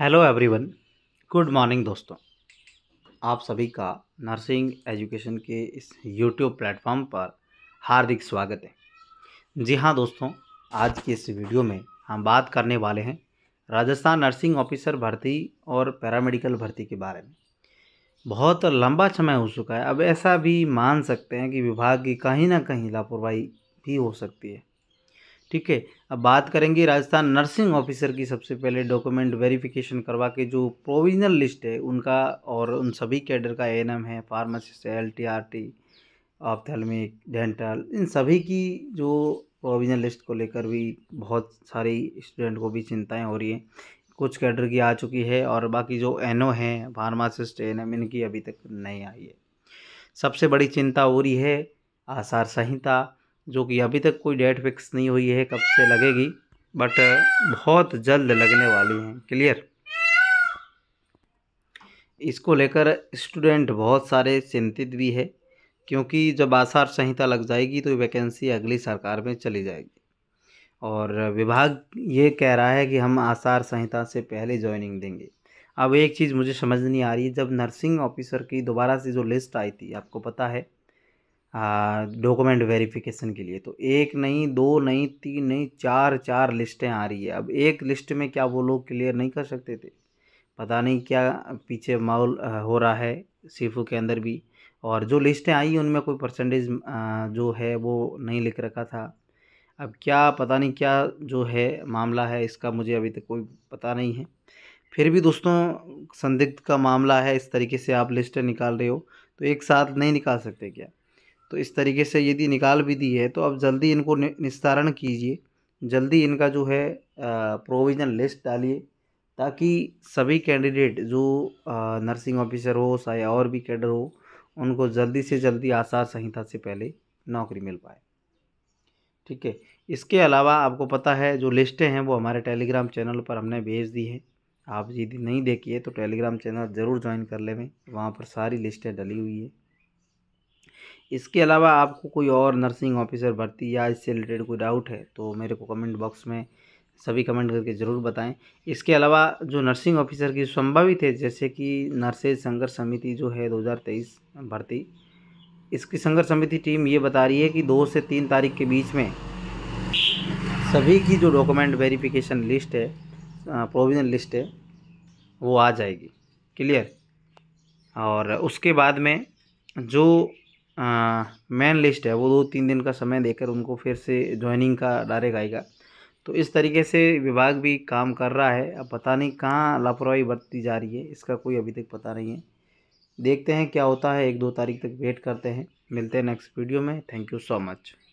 hello everyone good morning दोस्तों आप सभी का नर्सिंग एजुकेशन के इस यूट्यूब प्लेटफॉर्म पर हार्दिक स्वागत है जी हाँ दोस्तों आज के इस वीडियो में हम बात करने वाले हैं राजस्थान नर्सिंग ऑफिसर भर्ती और पैरामेडिकल भर्ती के बारे में बहुत लंबा समय हो चुका है अब ऐसा भी मान सकते हैं कि विभाग की कहीं ना कहीं लापरवाही भी हो सकती है ठीक है अब बात करेंगे राजस्थान नर्सिंग ऑफिसर की सबसे पहले डॉक्यूमेंट वेरिफिकेशन करवा के जो प्रोविजनल लिस्ट है उनका और उन सभी कैडर का ए है pharmacist L T R T ophthalmic dental इन सभी की जो प्रोविजनल लिस्ट को लेकर भी बहुत सारी स्टूडेंट को भी चिंताएं हो रही हैं कुछ कैडर की आ चुकी है और बाकी जो एन ओ हैं फार्मासिस्ट एन एम इनकी अभी तक नहीं आई है सबसे बड़ी चिंता हो रही है आसार संहिता जो कि अभी तक कोई डेट फिक्स नहीं हुई है कब से लगेगी बट uh, बहुत जल्द लगने वाली हैं क्लियर इसको लेकर स्टूडेंट बहुत सारे चिंतित भी है क्योंकि जब आसार संहिता लग जाएगी तो वैकेंसी अगली सरकार में चली जाएगी और विभाग ये कह रहा है कि हम आसार संहिता से पहले ज्वाइनिंग देंगे अब एक चीज़ मुझे समझ नहीं आ रही जब नर्सिंग ऑफिसर की दोबारा से जो लिस्ट आई थी आपको पता है डॉक्यूमेंट वेरिफिकेशन के लिए तो एक नहीं दो नहीं तीन नहीं चार चार लिस्टें आ रही है अब एक लिस्ट में क्या वो लोग क्लियर नहीं कर सकते थे पता नहीं क्या पीछे माहौल हो रहा है सीफू के अंदर भी और जो लिस्टें आई उनमें कोई परसेंटेज जो है वो नहीं लिख रखा था अब क्या पता नहीं क्या जो है मामला है इसका मुझे अभी तक कोई पता नहीं है फिर भी दोस्तों संदिग्ध का मामला है इस तरीके से आप लिस्टें निकाल रहे हो तो एक साथ नहीं निकाल सकते क्या तो इस तरीके से यदि निकाल भी दी है तो अब जल्दी इनको निस्तारण कीजिए जल्दी इनका जो है प्रोविज़न लिस्ट डालिए ताकि सभी कैंडिडेट जो नर्सिंग ऑफिसर हो चाहे और भी कैडर हो उनको जल्दी से जल्दी आसार संहिता से पहले नौकरी मिल पाए ठीक है इसके अलावा आपको पता है जो लिस्टें हैं वो हमारे टेलीग्राम चैनल पर हमने भेज दी हैं आप यदि नहीं देखिए तो टेलीग्राम चैनल ज़रूर ज्वाइन कर लेवें वहाँ पर सारी लिस्टें डली हुई है इसके अलावा आपको कोई और नर्सिंग ऑफिसर भर्ती या इससे रिलेटेड कोई डाउट है तो मेरे को कमेंट बॉक्स में सभी कमेंट करके ज़रूर बताएं इसके अलावा जो नर्सिंग ऑफिसर की संभावित है जैसे कि नर्सेज संघर्ष समिति जो है 2023 भर्ती इसकी संघर्ष समिति टीम ये बता रही है कि दो से तीन तारीख के बीच में सभी की जो डॉक्यूमेंट वेरिफिकेशन लिस्ट है प्रोविज़न लिस्ट है वो आ जाएगी क्लियर और उसके बाद में जो मेन लिस्ट है वो दो तीन दिन का समय देकर उनको फिर से ज्वाइनिंग का डायरेक्ट आएगा तो इस तरीके से विभाग भी काम कर रहा है अब पता नहीं कहाँ लापरवाही बरती जा रही है इसका कोई अभी तक पता नहीं है देखते हैं क्या होता है एक दो तारीख तक वेट करते हैं मिलते हैं नेक्स्ट वीडियो में थैंक यू सो मच